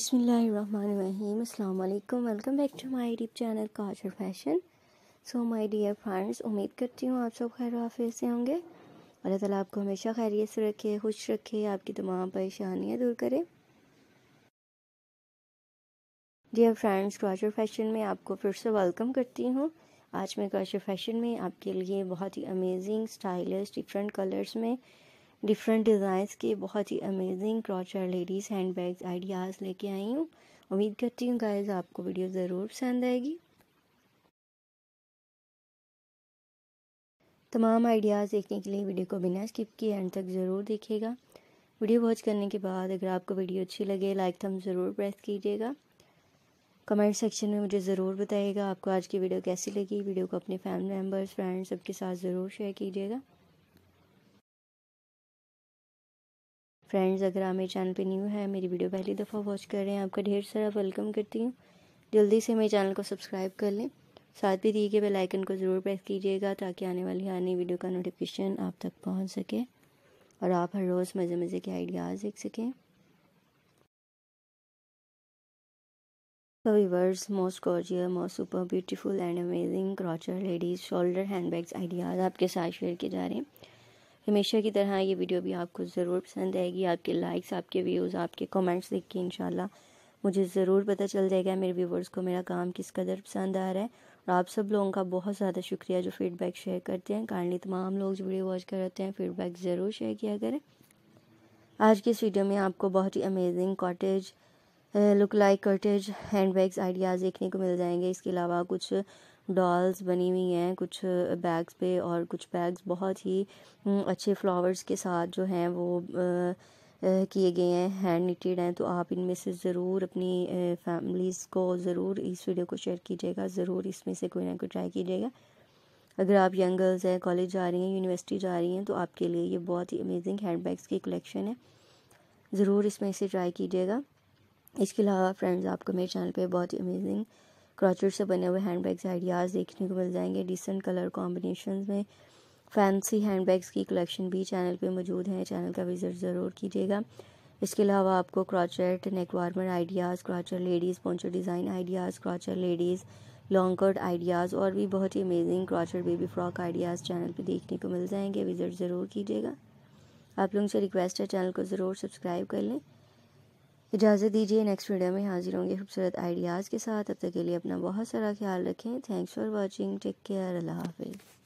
बसमीम अल्लाम welcome back to my deep channel काजर fashion so my dear friends उम्मीद करती हूँ आप सब खैर हाफिज से होंगे अल्लाह ताला आपको हमेशा खैरियत से रखे खुश रखे आपकी तमाम परेशानियाँ दूर करे डियर फ्रेंड्स काजर फैशन में आपको फिर से वेलकम करती हूँ आज मैं काजर फैशन में आपके लिए बहुत ही अमेजिंग स्टाइलिश डिफरेंट कलर्स में डिफरेंट डिज़ाइंस के बहुत ही amazing crochet ladies hand bag ideas लेके आई हूँ उम्मीद करती हूँ गाइज आपको वीडियो ज़रूर पसंद आएगी तमाम आइडियाज़ देखने के लिए वीडियो को बिना स्किप किए एंड तक ज़रूर देखिएगा वीडियो वॉच करने के बाद अगर आपको वीडियो अच्छी लगे लाइक थम ज़रूर प्रेस कीजिएगा कमेंट सेक्शन में मुझे ज़रूर बताइएगा आपको आज की वीडियो कैसी लगी वीडियो को अपने फैमिली मेम्बर्स फ्रेंड्स सबके साथ ज़रूर शेयर कीजिएगा फ्रेंड्स अगर आप मेरे चैनल पे न्यू है मेरी वीडियो पहली दफ़ा वॉच कर रहे हैं आपका ढेर सारा वेलकम करती हूँ जल्दी से मेरे चैनल को सब्सक्राइब कर लें साथ भी दिए गए बेलाइकन को ज़रूर प्रेस कीजिएगा ताकि आने वाली हर नई वीडियो का नोटिफिकेशन आप तक पहुँच सके और आप हर रोज़ मज़े मज़े के आइडियाज़ देख सकें वर्स most gorgeous most super beautiful and amazing crochet ladies shoulder hand bags ideas आपके साथ शेयर किए जा रहे हैं हमेशा की तरह ये वीडियो भी आपको ज़रूर पसंद आएगी आपके लाइक्स आपके व्यूज़ आपके कमेंट्स देख के इन मुझे ज़रूर पता चल जाएगा मेरे व्यूवर्स को मेरा काम किस कदर पसंद आ रहा है और आप सब लोगों का बहुत ज़्यादा शुक्रिया जो फीडबैक शेयर करते हैं कारणली तमाम लोग जो वीडियो वॉच करते हैं फीडबैक ज़रूर शेयर किया करें आज की इस वीडियो में आपको बहुत ही amazing cottage look like cottage hand bags ideas देखने को मिल जाएंगे इसके अलावा कुछ डॉल्स बनी हुई हैं कुछ बैग्स पे और कुछ बैग्स बहुत ही अच्छे फ्लावर्स के साथ जो हैं वो किए गए हैं हैंड निटेड हैं तो आप इनमें से ज़रूर अपनी फैमिलीज़ को ज़रूर इस वीडियो को शेयर कीजिएगा ज़रूर इसमें से कोई ना कोई ट्राई कीजिएगा अगर आप यंग गर्ल्स हैं कॉलेज जा रही हैं यूनिवर्सिटी जा रही हैं तो आपके लिए ये बहुत ही अमेजिंग हैंड बैग्स की कलेक्शन है ज़रूर इसमें से ट्राई कीजिएगा इसके अलावा फ्रेंड्स आपको मेरे चैनल पे बहुत ही अमेजिंग क्रॉचर से बने हुए हैंड बैग्स आइडियाज़ देखने को मिल जाएंगे डिसेंट कलर कॉम्बिनेशन में फैंसी हैंड बैग्स की कलेक्शन भी चैनल पे मौजूद है चैनल का विज़िट ज़रूर कीजिएगा इसके अलावा आपको crochet neckwarmer ideas crochet ladies poncho design ideas crochet ladies long cut ideas और भी बहुत ही amazing crochet baby frock ideas channel पर देखने को मिल जाएंगे विज़िट ज़रूर कीजिएगा आप लोगों से रिक्वेस्ट है चैनल को ज़रूर सब्सक्राइब कर लें इजाज़त दीजिए नेक्स्ट वीडियो में हाजिर होंगे खूबसूरत आइडियाज़ के साथ अब तक के लिए अपना बहुत सारा ख्याल रखें thanks for watching take care अल्लाह हाफिज़